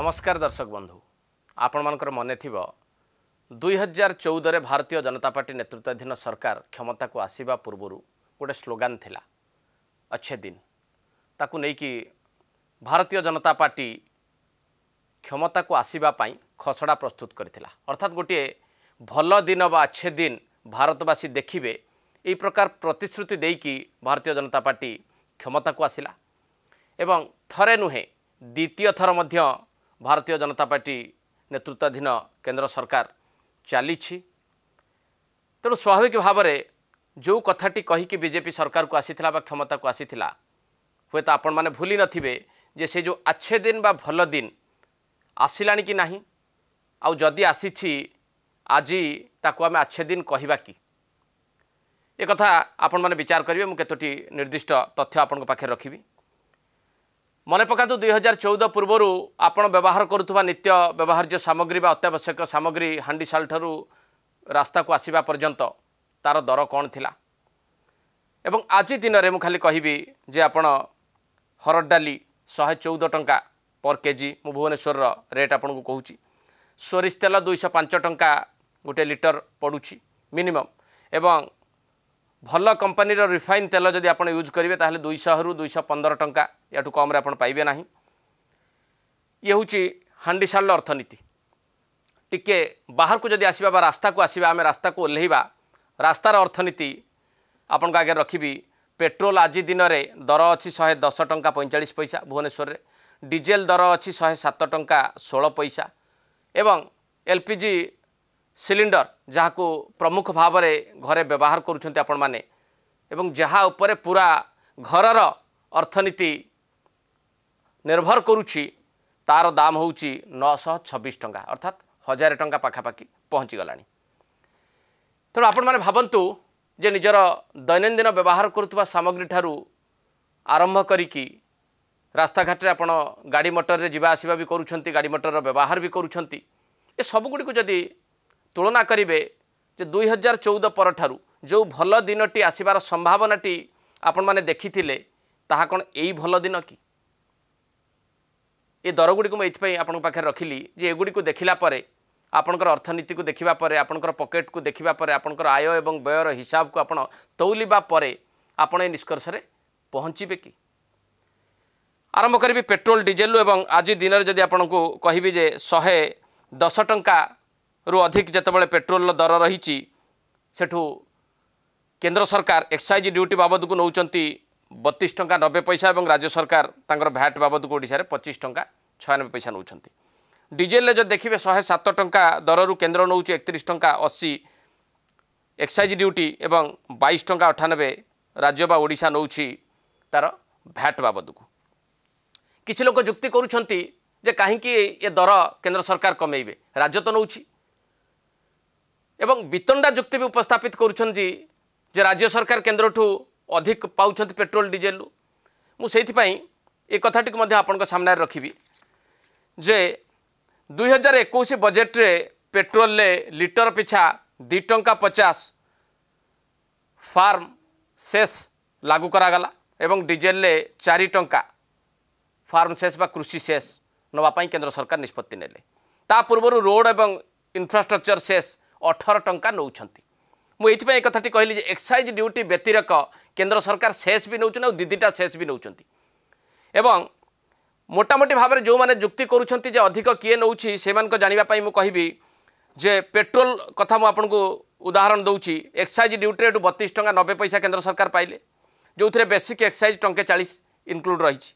ନମସ୍କାର ଦର୍ଶକ ବନ୍ଧୁ ଆପଣମାନଙ୍କର ମନେଥିବ ଦୁଇ ହଜାର ଚଉଦରେ ଭାରତୀୟ ଜନତା ପାର୍ଟି ନେତୃତ୍ୱାଧୀନ ସରକାର କ୍ଷମତାକୁ ଆସିବା ପୂର୍ବରୁ ଗୋଟିଏ ସ୍ଲୋଗାନ ଥିଲା ଅଚ୍ଛେଦିନ ତାକୁ ନେଇକି ଭାରତୀୟ ଜନତା ପାର୍ଟି କ୍ଷମତାକୁ ଆସିବା ପାଇଁ ଖସଡ଼ା ପ୍ରସ୍ତୁତ କରିଥିଲା ଅର୍ଥାତ୍ ଗୋଟିଏ ଭଲ ଦିନ ବା ଅଚ୍ଛେଦିନ ଭାରତବାସୀ ଦେଖିବେ ଏହି ପ୍ରକାର ପ୍ରତିଶ୍ରୁତି ଦେଇକି ଭାରତୀୟ ଜନତା ପାର୍ଟି କ୍ଷମତାକୁ ଆସିଲା ଏବଂ ଥରେ ନୁହେଁ ଦ୍ୱିତୀୟ ଥର ମଧ୍ୟ ଭାରତୀୟ ଜନତା ପାର୍ଟି ନେତୃତ୍ୱାଧୀନ କେନ୍ଦ୍ର ସରକାର ଚାଲିଛି ତେଣୁ ସ୍ୱାଭାବିକ ଭାବରେ ଯେଉଁ କଥାଟି କହିକି ବିଜେପି ସରକାରକୁ ଆସିଥିଲା ବା କ୍ଷମତାକୁ ଆସିଥିଲା ହୁଏତ ଆପଣମାନେ ଭୁଲି ନଥିବେ ଯେ ସେ ଯେଉଁ ଆଛେ ଦିନ ବା ଭଲ ଦିନ ଆସିଲାଣି କି ନାହିଁ ଆଉ ଯଦି ଆସିଛି ଆଜି ତାକୁ ଆମେ ଆଛେ ଦିନ କହିବା କି ଏ କଥା ଆପଣମାନେ ବିଚାର କରିବେ ମୁଁ କେତୋଟି ନିର୍ଦ୍ଦିଷ୍ଟ ତଥ୍ୟ ଆପଣଙ୍କ ପାଖରେ ରଖିବି ମନେ ପକାନ୍ତୁ ଦୁଇ ହଜାର ଚଉଦ ପୂର୍ବରୁ ଆପଣ ବ୍ୟବହାର କରୁଥିବା ନିତ୍ୟ ବ୍ୟବହାର୍ଯ୍ୟ ସାମଗ୍ରୀ ବା ଅତ୍ୟାବଶ୍ୟକ ସାମଗ୍ରୀ ହାଣ୍ଡିଶାଳଠାରୁ ରାସ୍ତାକୁ ଆସିବା ପର୍ଯ୍ୟନ୍ତ ତା'ର ଦର କ'ଣ ଥିଲା ଏବଂ ଆଜି ଦିନରେ ମୁଁ ଖାଲି କହିବି ଯେ ଆପଣ ହରଡ଼ ଡାଲି ଶହେ ଚଉଦ ଟଙ୍କା ପର୍ କେଜି ମୁଁ ଭୁବନେଶ୍ୱରର ରେଟ୍ ଆପଣଙ୍କୁ କହୁଛି ସୋରିଷ ତେଲ ଦୁଇଶହ ପାଞ୍ଚ ଟଙ୍କା ଗୋଟିଏ ଲିଟର ପଡ଼ୁଛି ମିନିମମ୍ ଏବଂ ଭଲ କମ୍ପାନୀର ରିଫାଇନ୍ ତେଲ ଯଦି ଆପଣ ୟୁଜ୍ କରିବେ ତାହେଲେ ଦୁଇଶହରୁ ଦୁଇଶହ ପନ୍ଦର ଟଙ୍କା ୟାଠୁ କମ୍ରେ ଆପଣ ପାଇବେ ନାହିଁ ଇଏ ହେଉଛି ହାଣ୍ଡିଶାଲ୍ର ଅର୍ଥନୀତି ଟିକିଏ ବାହାରକୁ ଯଦି ଆସିବା ବା ରାସ୍ତାକୁ ଆସିବା ଆମେ ରାସ୍ତାକୁ ଓହ୍ଲେଇବା ରାସ୍ତାର ଅର୍ଥନୀତି ଆପଣଙ୍କ ଆଗରେ ରଖିବି ପେଟ୍ରୋଲ ଆଜି ଦିନରେ ଦର ଅଛି ଶହେ ଦଶ ଟଙ୍କା ପଇଁଚାଳିଶ ପଇସା ଭୁବନେଶ୍ୱରରେ ଡିଜେଲ ଦର ଅଛି ଶହେ ସାତ ଟଙ୍କା ଷୋହଳ ପଇସା ଏବଂ ଏଲ୍ ପି ଜି ସିଲିଣ୍ଡର ଯାହାକୁ ପ୍ରମୁଖ ଭାବରେ ଘରେ ବ୍ୟବହାର କରୁଛନ୍ତି ଆପଣମାନେ ଏବଂ ଯାହା ଉପରେ ପୁରା ଘରର ଅର୍ଥନୀତି ନିର୍ଭର କରୁଛି ତାର ଦାମ ହେଉଛି ନଅଶହ ଛବିଶ ଟଙ୍କା ଅର୍ଥାତ୍ ହଜାରେ ଟଙ୍କା ପାଖାପାଖି ପହଞ୍ଚିଗଲାଣି ତେଣୁ ଆପଣମାନେ ଭାବନ୍ତୁ ଯେ ନିଜର ଦୈନନ୍ଦିନ ବ୍ୟବହାର କରୁଥିବା ସାମଗ୍ରୀଠାରୁ ଆରମ୍ଭ କରିକି ରାସ୍ତାଘାଟରେ ଆପଣ ଗାଡ଼ି ମଟରରେ ଯିବା ଆସିବା ବି କରୁଛନ୍ତି ଗାଡ଼ି ମଟରର ବ୍ୟବହାର ବି କରୁଛନ୍ତି ଏସବୁଗୁଡ଼ିକୁ ଯଦି ତୁଳନା କରିବେ ଯେ ଦୁଇ ହଜାର ଚଉଦ ପରଠାରୁ ଯେଉଁ ଭଲ ଦିନଟି ଆସିବାର ସମ୍ଭାବନାଟି ଆପଣମାନେ ଦେଖିଥିଲେ ତାହା କ'ଣ ଏଇ ଭଲ ଦିନ କି ଏ ଦରଗୁଡ଼ିକୁ ମୁଁ ଏଥିପାଇଁ ଆପଣଙ୍କ ପାଖରେ ରଖିଲି ଯେ ଏଗୁଡ଼ିକୁ ଦେଖିଲା ପରେ ଆପଣଙ୍କର ଅର୍ଥନୀତିକୁ ଦେଖିବା ପରେ ଆପଣଙ୍କର ପକେଟ୍କୁ ଦେଖିବା ପରେ ଆପଣଙ୍କର ଆୟ ଏବଂ ବ୍ୟୟର ହିସାବକୁ ଆପଣ ତଉଲିବା ପରେ ଆପଣ ଏ ନିଷ୍କର୍ଷରେ ପହଞ୍ଚିବେ କି ଆରମ୍ଭ କରିବି ପେଟ୍ରୋଲ ଡିଜେଲରୁ ଏବଂ ଆଜି ଦିନରେ ଯଦି ଆପଣଙ୍କୁ କହିବି ଯେ ଶହେ ଦଶ ଟଙ୍କା রু অধিক যেতবে পেট্রোল দর রয়েছে সেঠু কেন্দ্র সরকার এক্সাইজ ডিউটি বাবদকু নৌ বতিশ টঙ্কা নবে পয়সা এবং রাজ্য সরকার তাঁর ভ্যাট বাবদকু ওড়শার পঁচিশ টঙ্কা ছয়ানবে পয়সা নৌ ডিজেলে যদি দেখবে শহে সাত টঙ্কা দরু কেন্দ্র নেଉଛି একত্রিশ টঙ্কা অশি এক্সাইজ ডিউটি এবং বাইশ টঙ্কা অঠানবে রাজ্য বা ওড়শা নেଉଛି তার ভ্যাট বাবদকু কিছু লোক যুক্তি করুছেন যে কাহিকি এ দর কেন্দ্র সরকার কমাইবে রাজ্য তো নেଉଛି এবং বিতণ্ডা যুক্তি বি উপস্থাপিত করছেন যে রাজ্য সরকার কেন্দ্রঠু অধিক পাচ্ছেন পেট্রোল ডিজেল মু সেইপাই এ কথাটি আপনার সামনে রাখবি যে দুই হাজার একুশ বজেট্রে পেট্রোলে লিটর পিছা দুই টঙ্কা পচাশ ফার্ম সেস লাগু করা করাগলা এবং ডিজেলে চারি টঙ্কা ফার্ম সেস বা কৃষি সেস নেওয়া কেন্দ্র সরকার নিষ্পত্তি নেলে তা পূর্ব রোড এবং ইনফ্রাস্ট্রকচর সেস ଅଠର ଟଙ୍କା ନେଉଛନ୍ତି ମୁଁ ଏଇଥିପାଇଁ କଥାଟି କହିଲି ଯେ ଏକ୍ସାଇଜ୍ ଡ୍ୟୁଟି ବ୍ୟତିରେକ କେନ୍ଦ୍ର ସରକାର ସେସ୍ ବି ନେଉଛନ୍ତି ଆଉ ଦିଦିଟା ସେସ୍ ବି ନେଉଛନ୍ତି ଏବଂ ମୋଟାମୋଟି ଭାବରେ ଯେଉଁମାନେ ଯୁକ୍ତି କରୁଛନ୍ତି ଯେ ଅଧିକ କିଏ ନେଉଛି ସେମାନଙ୍କ ଜାଣିବା ପାଇଁ ମୁଁ କହିବି ଯେ ପେଟ୍ରୋଲ କଥା ମୁଁ ଆପଣଙ୍କୁ ଉଦାହରଣ ଦେଉଛି ଏକ୍ସାଇଜ୍ ଡ୍ୟୁଟିରେ ଏଠୁ ବତିଶ ଟଙ୍କା ନବେ ପଇସା କେନ୍ଦ୍ର ସରକାର ପାଇଲେ ଯେଉଁଥିରେ ବେସିକ୍ ଏକ୍ସାଇଜ୍ ଟଙ୍କେ ଚାଳିଶ ଇନକ୍ଲୁଡ଼ ରହିଛି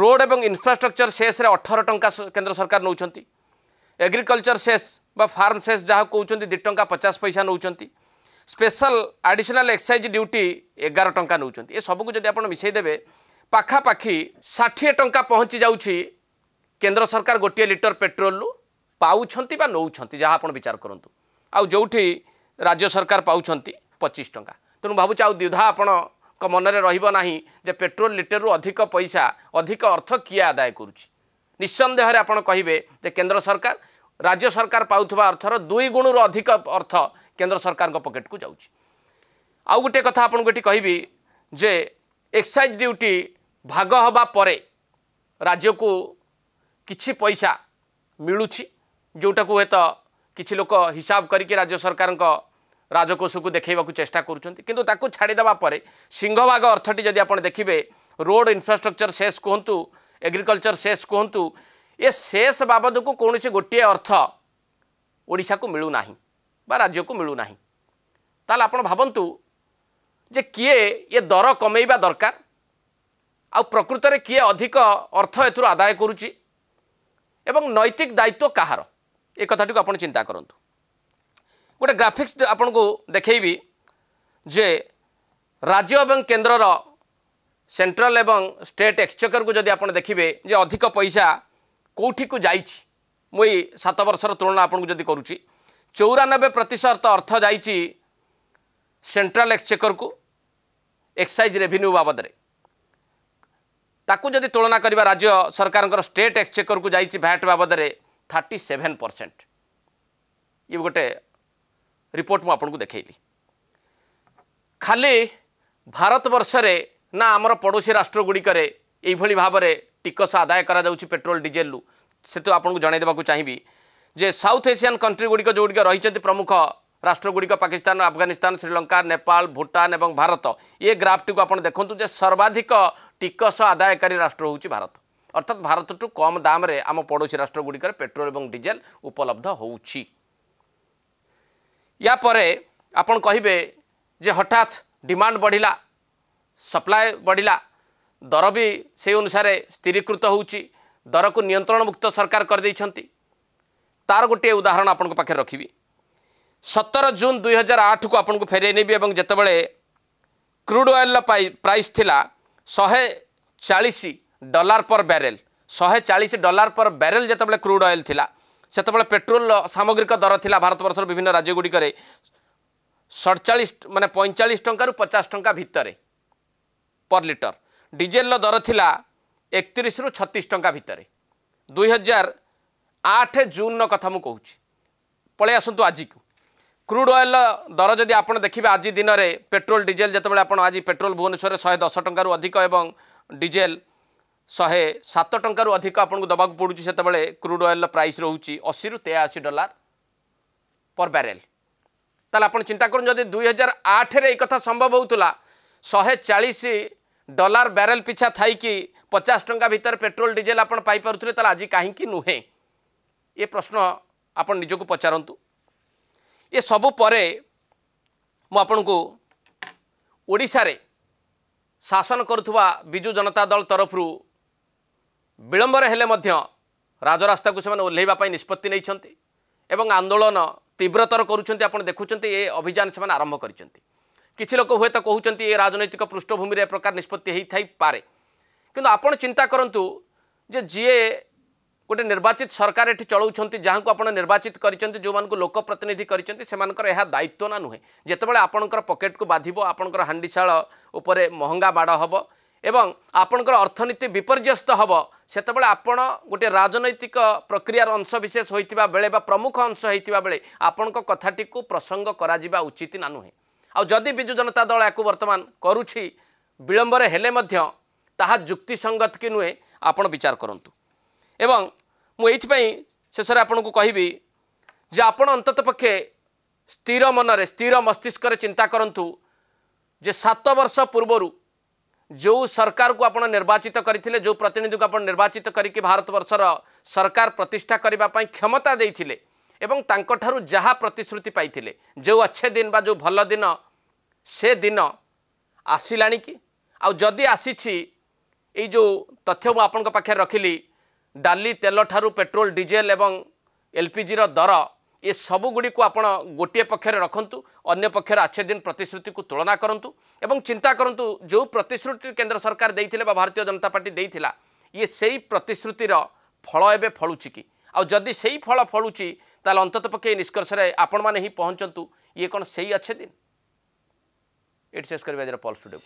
ରୋଡ଼ ଏବଂ ଇନଫ୍ରାଷ୍ଟ୍ରକ୍ଚର ସେସ୍ରେ ଅଠର ଟଙ୍କା କେନ୍ଦ୍ର ସରକାର ନେଉଛନ୍ତି ଏଗ୍ରିକଲଚର ସେସ୍ বা ফার্ମ ସେସ୍ ଯାହା କହୁଛନ୍ତି ଦୁଇ ଟଙ୍କା ପଚାଶ ପଇସା ନେଉଛନ୍ତି ସ୍ପେଶାଲ ଆଡ଼ିସନାଲ୍ ଏକ୍ସାଇଜ୍ ଡ୍ୟୁଟି ଏଗାର ଟଙ୍କା ନେଉଛନ୍ତି ଏସବୁକୁ ଯଦି ଆପଣ ମିଶାଇଦେବେ ପାଖାପାଖି ଷାଠିଏ ଟଙ୍କା ପହଞ୍ଚି ଯାଉଛି କେନ୍ଦ୍ର ସରକାର ଗୋଟିଏ ଲିଟର ପେଟ୍ରୋଲରୁ ପାଉଛନ୍ତି ବା ନେଉଛନ୍ତି ଯାହା ଆପଣ ବିଚାର କରନ୍ତୁ ଆଉ ଯେଉଁଠି ରାଜ୍ୟ ସରକାର ପାଉଛନ୍ତି ପଚିଶ ଟଙ୍କା ତେଣୁ ଭାବୁଛି ଆଉ ଦ୍ୱିଧା ଆପଣଙ୍କ ମନରେ ରହିବ ନାହିଁ ଯେ ପେଟ୍ରୋଲ ଲିଟରରୁ ଅଧିକ ପଇସା ଅଧିକ ଅର୍ଥ କିଏ ଆଦାୟ କରୁଛି ନିଃସନ୍ଦେହରେ ଆପଣ କହିବେ ଯେ କେନ୍ଦ୍ର ସରକାର ରାଜ୍ୟ ସରକାର ପାଉଥିବା ଅର୍ଥର ଦୁଇ ଗୁଣରୁ ଅଧିକ ଅର୍ଥ କେନ୍ଦ୍ର ସରକାରଙ୍କ ପକେଟକୁ ଯାଉଛି ଆଉ ଗୋଟିଏ କଥା ଆପଣଙ୍କୁ ଏଠି କହିବି ଯେ ଏକ୍ସାଇଜ୍ ଡ୍ୟୁଟି ଭାଗ ହେବା ପରେ ରାଜ୍ୟକୁ କିଛି ପଇସା ମିଳୁଛି ଯେଉଁଟାକୁ ହୁଏତ କିଛି ଲୋକ ହିସାବ କରିକି ରାଜ୍ୟ ସରକାରଙ୍କ ରାଜକୋଷକୁ ଦେଖାଇବାକୁ ଚେଷ୍ଟା କରୁଛନ୍ତି କିନ୍ତୁ ତାକୁ ଛାଡ଼ିଦେବା ପରେ ସିଂହଭାଗ ଅର୍ଥଟି ଯଦି ଆପଣ ଦେଖିବେ ରୋଡ଼ ଇନଫ୍ରାଷ୍ଟ୍ରକ୍ଚର ସେସ୍ କୁହନ୍ତୁ ଏଗ୍ରିକଲଚର ସେସ୍ କୁହନ୍ତୁ ଏ ସେସ୍ ବାବଦକୁ କୌଣସି ଗୋଟିଏ ଅର୍ଥ ଓଡ଼ିଶାକୁ ମିଳୁନାହିଁ ବା ରାଜ୍ୟକୁ ମିଳୁନାହିଁ ତାହେଲେ ଆପଣ ଭାବନ୍ତୁ ଯେ କିଏ ଏ ଦର କମେଇବା ଦରକାର ଆଉ ପ୍ରକୃତରେ କିଏ ଅଧିକ ଅର୍ଥ ଏଥିରୁ ଆଦାୟ କରୁଛି ଏବଂ ନୈତିକ ଦାୟିତ୍ୱ କାହାର ଏ କଥାଟିକୁ ଆପଣ ଚିନ୍ତା କରନ୍ତୁ ଗୋଟେ ଗ୍ରାଫିକ୍ସ ଆପଣଙ୍କୁ ଦେଖେଇବି ଯେ ରାଜ୍ୟ ଏବଂ କେନ୍ଦ୍ରର ସେଣ୍ଟ୍ରାଲ ଏବଂ ଷ୍ଟେଟ୍ ଏକ୍ସଚକରକୁ ଯଦି ଆପଣ ଦେଖିବେ ଯେ ଅଧିକ ପଇସା କେଉଁଠିକୁ ଯାଇଛି ମୁଁ ଏଇ ସାତ ବର୍ଷର ତୁଳନା ଆପଣଙ୍କୁ ଯଦି କରୁଛି ଚଉରାନବେ ପ୍ରତିଶତ ଅର୍ଥ ଯାଇଛି ସେଣ୍ଟ୍ରାଲ ଏକ୍ସଚେକରକୁ ଏକ୍ସାଇଜ୍ ରେଭିନ୍ୟୁ ବାବଦରେ ତାକୁ ଯଦି ତୁଳନା କରିବା ରାଜ୍ୟ ସରକାରଙ୍କର ଷ୍ଟେଟ୍ ଏକ୍ସଚେକରକୁ ଯାଇଛି ଭ୍ୟାଟ୍ ବାବଦରେ ଥାର୍ଟି ସେଭେନ୍ ପରସେଣ୍ଟ ଇଏ ଗୋଟେ ରିପୋର୍ଟ ମୁଁ ଆପଣଙ୍କୁ ଦେଖେଇଲି ଖାଲି ଭାରତବର୍ଷରେ ନା ଆମର ପଡ଼ୋଶୀ ରାଷ୍ଟ୍ରଗୁଡ଼ିକରେ ଏଇଭଳି ଭାବରେ ଟିକସ ଆଦାୟ କରାଯାଉଛି ପେଟ୍ରୋଲ ଡିଜେଲରୁ ସେତୁ ଆପଣଙ୍କୁ ଜଣାଇ ଦେବାକୁ ଚାହିଁବି ଯେ ସାଉଥ୍ ଏସିଆନ୍ କଣ୍ଟ୍ରିଗୁଡ଼ିକ ଯେଉଁଗୁଡ଼ିକ ରହିଛନ୍ତି ପ୍ରମୁଖ ରାଷ୍ଟ୍ରଗୁଡ଼ିକ ପାକିସ୍ତାନ ଆଫଗାନିସ୍ତାନ ଶ୍ରୀଲଙ୍କା ନେପାଳ ଭୁଟାନ ଏବଂ ଭାରତ ଏ ଗ୍ରାଫ୍ଟିକୁ ଆପଣ ଦେଖନ୍ତୁ ଯେ ସର୍ବାଧିକ ଟିକସ ଆଦାୟକାରୀ ରାଷ୍ଟ୍ର ହେଉଛି ଭାରତ ଅର୍ଥାତ ଭାରତଠୁ କମ୍ ଦାମରେ ଆମ ପଡ଼ୋଶୀ ରାଷ୍ଟ୍ରଗୁଡ଼ିକରେ ପେଟ୍ରୋଲ ଏବଂ ଡିଜେଲ ଉପଲବ୍ଧ ହେଉଛି ୟାପରେ ଆପଣ କହିବେ ଯେ ହଠାତ୍ ଡିମାଣ୍ଡ ବଢ଼ିଲା ସପ୍ଲାଏ ବଢ଼ିଲା ଦର ବି ସେହି ଅନୁସାରେ ସ୍ଥିରୀକୃତ ହେଉଛି ଦରକୁ ନିୟନ୍ତ୍ରଣମୁକ୍ତ ସରକାର କରିଦେଇଛନ୍ତି ତା'ର ଗୋଟିଏ ଉଦାହରଣ ଆପଣଙ୍କ ପାଖରେ ରଖିବି ସତର ଜୁନ୍ ଦୁଇ ହଜାର ଆଠକୁ ଆପଣଙ୍କୁ ଫେରାଇ ନେବି ଏବଂ ଯେତେବେଳେ କ୍ରୁଡ଼ ଅଏଲ୍ର ପ୍ରାଇସ୍ ଥିଲା ଶହେ ଚାଳିଶ ଡଲାର ପର୍ ବ୍ୟାରେଲ୍ ଶହେ ଚାଳିଶ ଡଲାର ପର୍ ବ୍ୟାରେଲ୍ ଯେତେବେଳେ କ୍ରୁଡ଼ ଅଏଲ୍ ଥିଲା ସେତେବେଳେ ପେଟ୍ରୋଲର ସାମଗ୍ରିକ ଦର ଥିଲା ଭାରତବର୍ଷର ବିଭିନ୍ନ ରାଜ୍ୟଗୁଡ଼ିକରେ ସଡ଼ଚାଳିଶ ମାନେ ପଇଁଚାଳିଶ ଟଙ୍କାରୁ ପଚାଶ ଟଙ୍କା ଭିତରେ ପର୍ ଲିଟର ডিজেলর দর লা একত্রিশ রু ছতিশ টঙ্কা ভিতরে দুই হাজার আঠ জুন্র কথা মু কৌছি পলাই আসন্তু আজিকু ক্রুড অয়েল দর যদি আপনার দেখবে আজ দিনের পেট্রোল ডিজেল যেতবে আপনার আজ পেট্রোল ভুবনেশ্বরের শহে দশ টঙ্কার অধিক এবং ডিজেল ଶହେ ସାତ ଟଙ୍କାରୁ ଅଧିକ ଆପଣଙ୍କୁ ଦେବାକୁ ପଡ଼ୁଛି ସେତେବେଳେ କ୍ରୁଡ୍ ଅଏଲ୍ର ପ୍ରାଇସ୍ ରହୁଛି ଅଶୀରୁ ତେୟାଅଶୀ ଡଲାର ପର୍ ବ୍ୟାରେଲ୍ ତାହେଲେ ଆପଣ ଚିନ୍ତା କରନ୍ତୁ ଯଦି ଦୁଇ ହଜାର ଆଠରେ ଏଇ କଥା ସମ୍ଭବ ହେଉଥିଲା ଶହେ ଚାଳିଶ ଡଲାର ବ୍ୟାରେଲ ପିଛା ଥାଇକି ପଚାଶ ଟଙ୍କା ଭିତରେ ପେଟ୍ରୋଲ ଡିଜେଲ ଆପଣ ପାଇପାରୁଥିଲେ ତାହେଲେ ଆଜି କାହିଁକି ନୁହେଁ ଏ ପ୍ରଶ୍ନ ଆପଣ ନିଜକୁ ପଚାରନ୍ତୁ ଏ ସବୁ ପରେ ମୁଁ ଆପଣଙ୍କୁ ଓଡ଼ିଶାରେ ଶାସନ କରୁଥିବା ବିଜୁ ଜନତା ଦଳ ତରଫରୁ ବିଳମ୍ବରେ ହେଲେ ମଧ୍ୟ ରାଜରାସ୍ତାକୁ ସେମାନେ ଓହ୍ଲାଇବା ପାଇଁ ନିଷ୍ପତ୍ତି ନେଇଛନ୍ତି ଏବଂ ଆନ୍ଦୋଳନ ତୀବ୍ରତର କରୁଛନ୍ତି ଆପଣ ଦେଖୁଛନ୍ତି ଏ ଅଭିଯାନ ସେମାନେ ଆରମ୍ଭ କରିଛନ୍ତି କିଛି ଲୋକ ହୁଏତ କହୁଛନ୍ତି ଏ ରାଜନୈତିକ ପୃଷ୍ଠଭୂମିରେ ଏ ପ୍ରକାର ନିଷ୍ପତ୍ତି ହେଇଥାଇପାରେ କିନ୍ତୁ ଆପଣ ଚିନ୍ତା କରନ୍ତୁ ଯେ ଯିଏ ଗୋଟେ ନିର୍ବାଚିତ ସରକାର ଏଠି ଚଳାଉଛନ୍ତି ଯାହାଙ୍କୁ ଆପଣ ନିର୍ବାଚିତ କରିଛନ୍ତି ଯେଉଁମାନଙ୍କୁ ଲୋକ ପ୍ରତିନିଧି କରିଛନ୍ତି ସେମାନଙ୍କର ଏହା ଦାୟିତ୍ୱ ନା ନୁହେଁ ଯେତେବେଳେ ଆପଣଙ୍କର ପକେଟକୁ ବାଧିବ ଆପଣଙ୍କର ହାଣ୍ଡିଶାଳ ଉପରେ ମହଙ୍ଗା ବାଡ଼ ହେବ ଏବଂ ଆପଣଙ୍କର ଅର୍ଥନୀତି ବିପର୍ଯ୍ୟସ୍ତ ହେବ ସେତେବେଳେ ଆପଣ ଗୋଟିଏ ରାଜନୈତିକ ପ୍ରକ୍ରିୟାର ଅଂଶବିଶେଷ ହୋଇଥିବା ବେଳେ ବା ପ୍ରମୁଖ ଅଂଶ ହୋଇଥିବା ବେଳେ ଆପଣଙ୍କ କଥାଟିକୁ ପ୍ରସଙ୍ଗ କରାଯିବା ଉଚିତ ନା ନୁହେଁ ଆଉ ଯଦି ବିଜୁ ଜନତା ଦଳ ୟାକୁ ବର୍ତ୍ତମାନ କରୁଛି ବିଳମ୍ବରେ ହେଲେ ମଧ୍ୟ ତାହା ଯୁକ୍ତିସଙ୍ଗତ କି ନୁହେଁ ଆପଣ ବିଚାର କରନ୍ତୁ ଏବଂ ମୁଁ ଏଇଥିପାଇଁ ଶେଷରେ ଆପଣଙ୍କୁ କହିବି ଯେ ଆପଣ ଅନ୍ତତ ପକ୍ଷେ ସ୍ଥିର ମନରେ ସ୍ଥିର ମସ୍ତିଷ୍କରେ ଚିନ୍ତା କରନ୍ତୁ ଯେ ସାତ ବର୍ଷ ପୂର୍ବରୁ ଯେଉଁ ସରକାରକୁ ଆପଣ ନିର୍ବାଚିତ କରିଥିଲେ ଯେଉଁ ପ୍ରତିନିଧିକୁ ଆପଣ ନିର୍ବାଚିତ କରିକି ଭାରତବର୍ଷର ସରକାର ପ୍ରତିଷ୍ଠା କରିବା ପାଇଁ କ୍ଷମତା ଦେଇଥିଲେ ଏବଂ ତାଙ୍କଠାରୁ ଯାହା ପ୍ରତିଶ୍ରୁତି ପାଇଥିଲେ ଯେଉଁ ଅଛେ ଦିନ ବା ଯେଉଁ ଭଲ ଦିନ ସେ ଦିନ ଆସିଲାଣି କି ଆଉ ଯଦି ଆସିଛି ଏଇ ଯେଉଁ ତଥ୍ୟ ମୁଁ ଆପଣଙ୍କ ପାଖରେ ରଖିଲି ଡାଲି ତେଲ ଠାରୁ ପେଟ୍ରୋଲ ଡିଜେଲ ଏବଂ ଏଲ ପି ଜିର ଦର ଏ ସବୁଗୁଡ଼ିକୁ ଆପଣ ଗୋଟିଏ ପକ୍ଷରେ ରଖନ୍ତୁ ଅନ୍ୟ ପକ୍ଷରେ ଆଛେ ଦିନ ପ୍ରତିଶ୍ରୁତିକୁ ତୁଳନା କରନ୍ତୁ ଏବଂ ଚିନ୍ତା କରନ୍ତୁ ଯେଉଁ ପ୍ରତିଶ୍ରୁତି କେନ୍ଦ୍ର ସରକାର ଦେଇଥିଲେ ବା ଭାରତୀୟ ଜନତା ପାର୍ଟି ଦେଇଥିଲା ଇଏ ସେଇ ପ୍ରତିଶ୍ରୁତିର ଫଳ ଏବେ ଫଳୁଛି କି आदि से फल फलुची ताल अंत पक्ष निष्कर्ष आपण मैंने पहुँचतु ये कौन से अच्छे दिन ये शेष कर पल्स टुडे